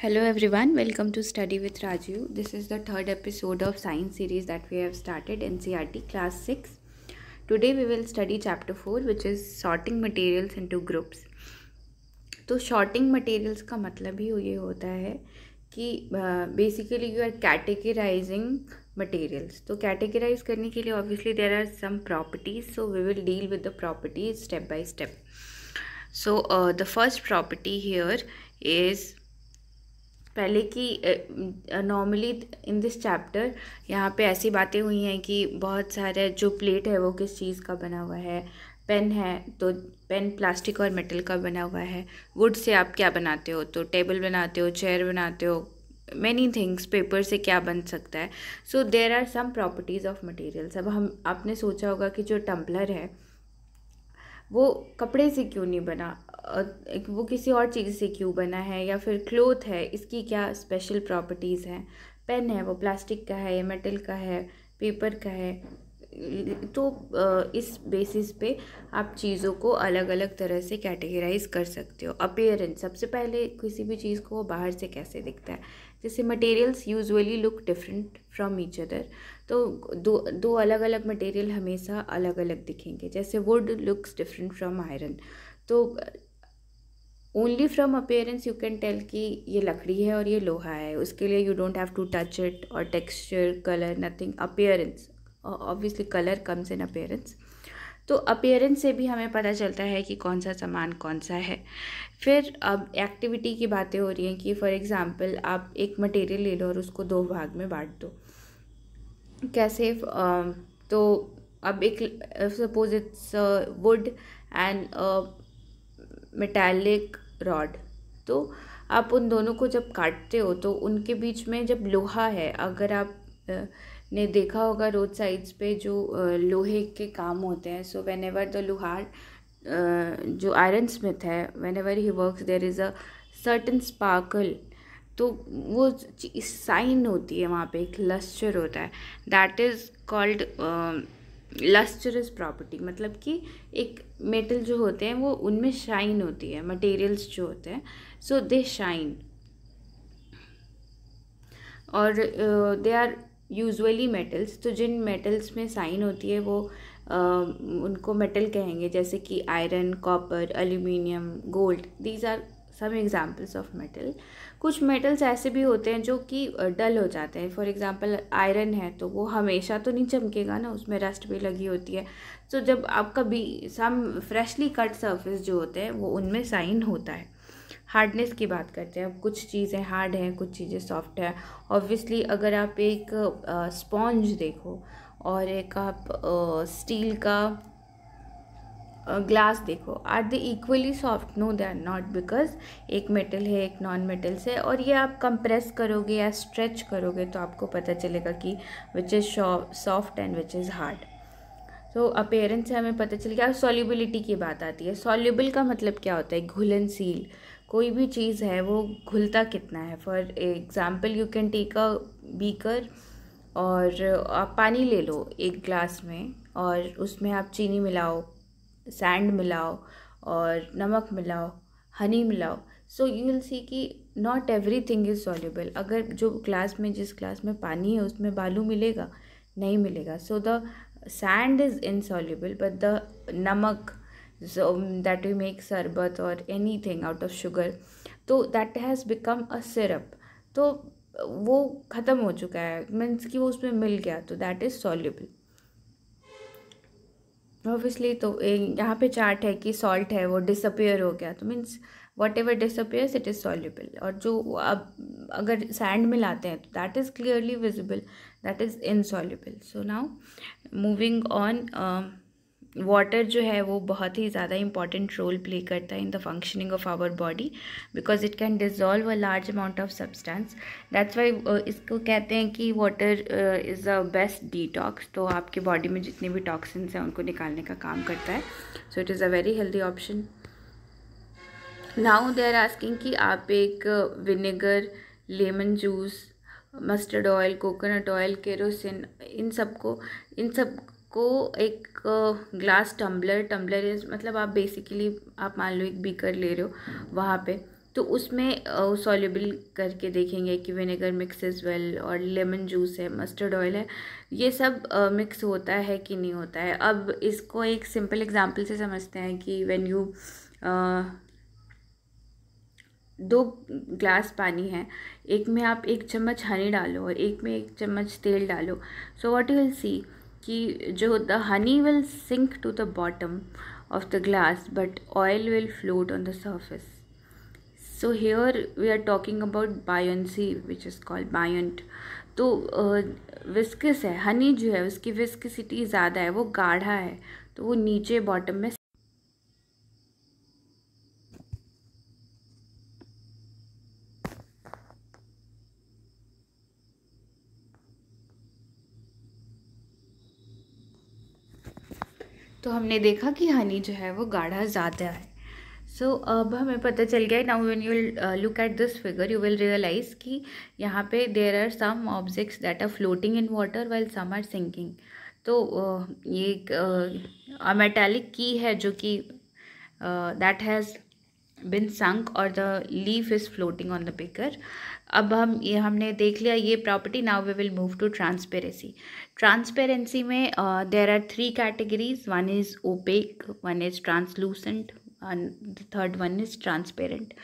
hello everyone welcome to study with Raju this is the third episode of science series that we have started टी class six today we will study chapter four which is sorting materials into groups तो sorting materials का मतलब ही ये होता है कि basically you are categorising materials तो कैटेगराइज करने के लिए obviously there are some properties so we will deal with the properties step by step so the first property here is पहले की नॉर्मली इन दिस चैप्टर यहाँ पे ऐसी बातें हुई हैं कि बहुत सारे जो प्लेट है वो किस चीज़ का बना हुआ है पेन है तो पेन प्लास्टिक और मेटल का बना हुआ है वुड से आप क्या बनाते हो तो टेबल बनाते हो चेयर बनाते हो मैनी थिंग्स पेपर से क्या बन सकता है so there are some properties of materials अब हम आपने सोचा होगा कि जो टम्पलर है वो कपड़े से क्यों नहीं बना वो किसी और चीज़ से क्यों बना है या फिर क्लोथ है इसकी क्या स्पेशल प्रॉपर्टीज़ हैं पेन है वो प्लास्टिक का है या मेटल का है पेपर का है तो इस बेसिस पे आप चीज़ों को अलग अलग तरह से कैटेगराइज कर सकते हो अपेयरेंस सबसे पहले किसी भी चीज़ को बाहर से कैसे दिखता है जैसे materials usually look different from each other तो दो दो अलग अलग मटेरियल हमेशा अलग अलग दिखेंगे जैसे wood looks different from iron तो only from appearance you can tell कि ये लकड़ी है और ये लोहा है उसके लिए you don't have to touch it और texture colour nothing appearance obviously colour comes in appearance तो अपेयरेंस से भी हमें पता चलता है कि कौन सा सामान कौन सा है फिर अब एक्टिविटी की बातें हो रही हैं कि फॉर एग्ज़ाम्पल आप एक मटेरियल ले लो और उसको दो भाग में बांट दो कैसे तो अब एक suppose it's wood and metallic rod तो आप उन दोनों को जब काटते हो तो उनके बीच में जब लोहा है अगर आप ने देखा होगा रोड साइड्स पे जो लोहे के काम होते हैं सो वेन एवर द लोहार जो आयरन स्मिथ है whenever he work there is a certain sparkle तो वो साइन होती है वहाँ पे एक लस्चर होता है that is called lustrous property मतलब कि एक मेटल जो होते हैं वो उनमें शाइन होती है मटेरियल्स जो होते हैं सो दे शाइन और दे आर यूजुअली मेटल्स तो जिन मेटल्स में साइन होती है वो uh, उनको मेटल कहेंगे जैसे कि iron copper aluminium gold these are some examples of metal कुछ मेटल्स ऐसे भी होते हैं जो कि डल हो जाते हैं फॉर एग्ज़ाम्पल आयरन है तो वो हमेशा तो नहीं चमकेगा ना उसमें रस्ट भी लगी होती है तो जब आपका भी सम फ्रेशली कट सर्फेस जो होते हैं वो उनमें साइन होता है हार्डनेस की बात करते हैं अब कुछ चीज़ें हार्ड हैं कुछ चीज़ें सॉफ्ट हैं ऑब्वियसली अगर आप एक स्पॉन्ज देखो और एक आप स्टील का ग्लास देखो are they equally soft no they are not because एक मेटल है एक नॉन मेटल से और ये आप कंप्रेस करोगे या स्ट्रेच करोगे तो आपको पता चलेगा कि which is soft and which is hard तो अपेयरेंस से हमें पता चल गया सॉल्युबिलिटी की बात आती है सॉल्युबल का मतलब क्या होता है घुलनशील कोई भी चीज़ है वो घुलता कितना है for example you can take a beaker और आप पानी ले लो एक ग्लास में और उसमें आप चीनी मिलाओ सैंड मिलाओ और नमक मिलाओ हनी मिलाओ सो यू विल सी कि not everything is soluble अगर जो ग्लास में जिस ग्लास में पानी है उसमें बालू मिलेगा नहीं मिलेगा so the sand is insoluble but the namak that we make sharbat और anything out of sugar तो that has become a syrup तो वो ख़त्म हो चुका है मीन्स कि वो उसमें मिल गया तो दैट इज़ सॉल्यूबल ऑब्वियसली तो यहाँ पे चार्ट है कि सॉल्ट है वो डिसअपियर हो गया तो means whatever disappears it is soluble और जो अब अगर सैंड में लाते हैं तो that is clearly visible that is insoluble so now moving on water जो है वो बहुत ही ज़्यादा इंपॉर्टेंट रोल प्ले करता है in the functioning of our body because it can dissolve a large amount of substance that's why इसको कहते हैं कि water is a best detox तो आपके बॉडी में जितने भी टॉक्सिन्स हैं उनको निकालने का काम करता है so it is a very healthy option now they are asking कि आप एक vinegar lemon juice mustard oil coconut oil kerosene इन सबको इन सब को एक ग्लास टम्बलर टम्बलर मतलब आप बेसिकली आप मान लो एक बीकर ले रहे हो वहाँ पे तो उसमें सॉल्यूबल करके देखेंगे कि विनेगर मिक्स इज़ वेल और लेमन जूस है मस्टर्ड ऑयल है ये सब मिक्स होता है कि नहीं होता है अब इसको एक सिंपल एग्जांपल से समझते हैं कि व्हेन यू दो ग्लास पानी है एक में आप एक चम्मच हनी डालो और एक में एक चम्मच तेल डालो so what you will see कि जो the honey will sink to the bottom of the glass but oil will float on the surface so here we are talking about buoyancy which is called buoyant तो viscous है हनी जो है उसकी विस्किसिटी ज़्यादा है वो गाढ़ा है तो वो नीचे बॉटम में तो हमने देखा कि हनी जो है वो गाढ़ा ज़्यादा है सो so, अब हमें पता चल गया now when you look at this figure you will realise कि यहाँ पे there are some objects that are floating in water well some are sinking तो uh, ये एक अमेटेलिक uh, की है जो कि दैट हैज़ बिन संक और the leaf is floating on the beaker अब हम ये हमने देख लिया ये property now we will move to transparency transparency में there are three categories one is opaque one is translucent and third one is transparent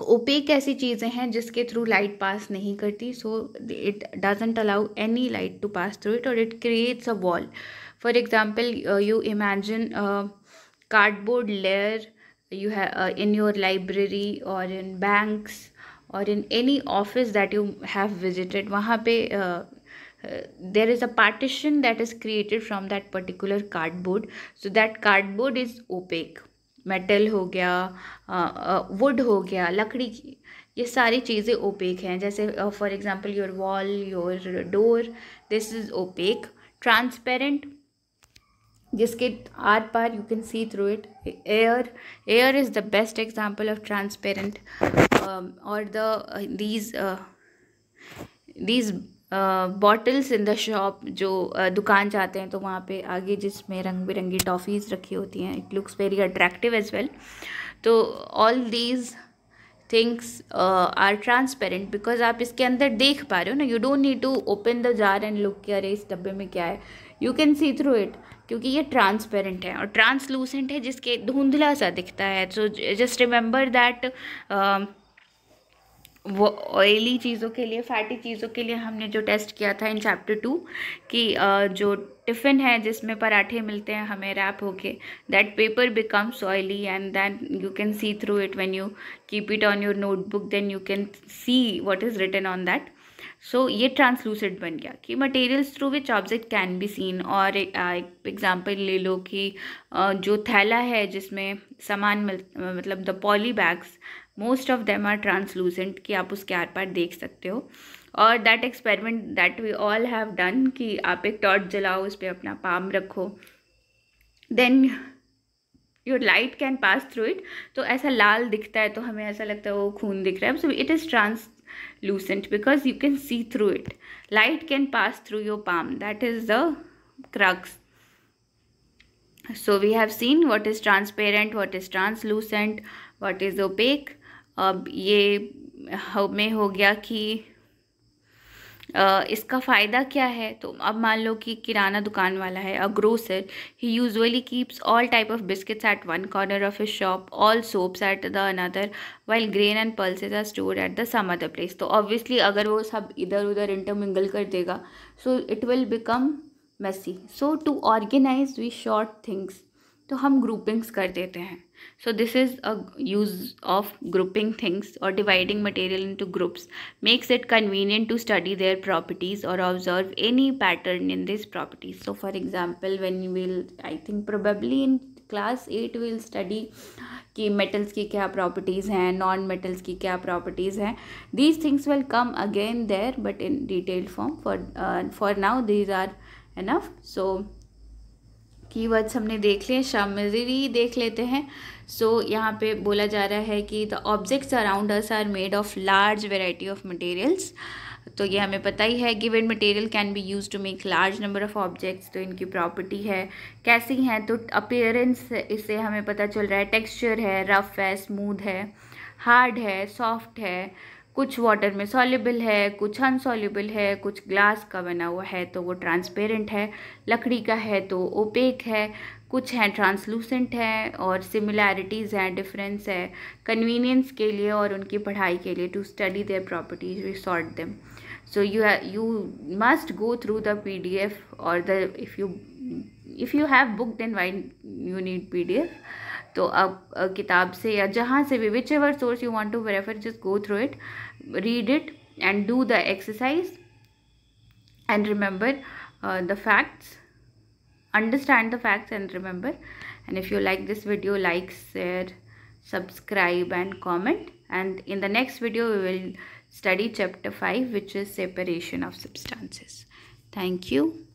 opaque ऐसी चीज़ें हैं जिसके थ्रू लाइट पास नहीं करती so it doesn't allow any light to pass through it और it creates a wall for example you imagine cardboard layer you है in your library और in banks और in any office that you have visited वहाँ पे there is a partition that is created from that particular cardboard so that cardboard is opaque metal हो गया would हो गया लकड़ी की ये सारी चीज़ें ओपेक हैं जैसे for example your wall your door this is opaque transparent जिसके आर पार you can see through it air air is the best example of transparent um, or the uh, these uh, these bottles in the shop जो uh, दुकान जाते हैं तो वहाँ पे आगे जिसमें रंग बिरंगी टॉफ़ीज़ रखी होती हैं it looks very attractive as well तो all these things are transparent because आप इसके अंदर देख पा रहे हो ना you don't need to open the jar and look के अरे इस डब्बे में क्या है you can see through it क्योंकि ये ट्रांसपेरेंट है और ट्रांसलूसेंट है जिसके धुंधला सा दिखता है सो जस्ट रिमेंबर दैट वो ऑयली चीज़ों के लिए फैटी चीज़ों के लिए हमने जो टेस्ट किया था इन चैप्टर टू कि जो टिफ़िन है जिसमें पराठे मिलते हैं हमें रैप होके that paper becomes oily and then you can see through it when you keep it on your notebook then you can see what is written on that so ये ट्रांसलूसिड बन गया कि materials through which object can be seen और एक example ले लो कि जो थैला है जिसमें सामान मिल मतलब the poly bags most of them are translucent कि आप उसके आर पार देख सकते हो और that experiment that we all have done कि आप एक टॉर्च जलाओ उस पर अपना पाम रखो then your light can pass through it तो ऐसा लाल दिखता है तो हमें ऐसा लगता है वो खून दिख रहा है so it is translucent because you can see through it light can pass through your palm that is the crux so we have seen what is transparent what is translucent what is opaque अब ये हमें हो गया कि इसका फ़ायदा क्या है तो अब मान लो कि किराना दुकान वाला है a grocer he usually keeps all type of biscuits at one corner of a shop all soaps at the another while grain and pulses are store at the some other place तो obviously अगर वो सब इधर उधर intermingle कर देगा so it will become messy so to organise we sort things तो हम ग्रुपिंग्स कर देते हैं so this is a use of grouping things और dividing material into groups makes it convenient to study their properties और observe any pattern in this properties so for example when you will I think probably in class eight will study कि metals की क्या properties हैं non metals की क्या properties हैं these things will come again there but in detail form for for now these are enough so keywords हमने देख लिए समरी देख लेते हैं सो so, यहाँ पे बोला जा रहा है कि the objects around us are made of large variety of materials तो ये हमें पता ही है given material can be use to make large number of objects तो इनकी प्रॉपर्टी है कैसी हैं तो अपेयरेंस इससे हमें पता चल रहा है टेक्सचर है रफ़ है स्मूथ है हार्ड है सॉफ्ट है कुछ वाटर में सॉल्यूबल है कुछ अनसॉल्यूबल है कुछ ग्लास का बना हुआ है तो वो ट्रांसपेरेंट है लकड़ी का है तो ओपेक है कुछ हैं ट्रांसलूसेंट हैं और सिमिलैरिटीज़ हैं डिफरेंस है कन्वीनियंस के लिए और उनकी पढ़ाई के लिए to study their properties resort them must go through the P D F और the if you if you have book then why you need P D F तो आप किताब से या जहाँ से भी whichever source you want to refer just go through it read it and do the exercise and remember the facts understand the facts and remember and if you like this video like share subscribe and comment and in the next video we will study chapter five which is separation of substances thank you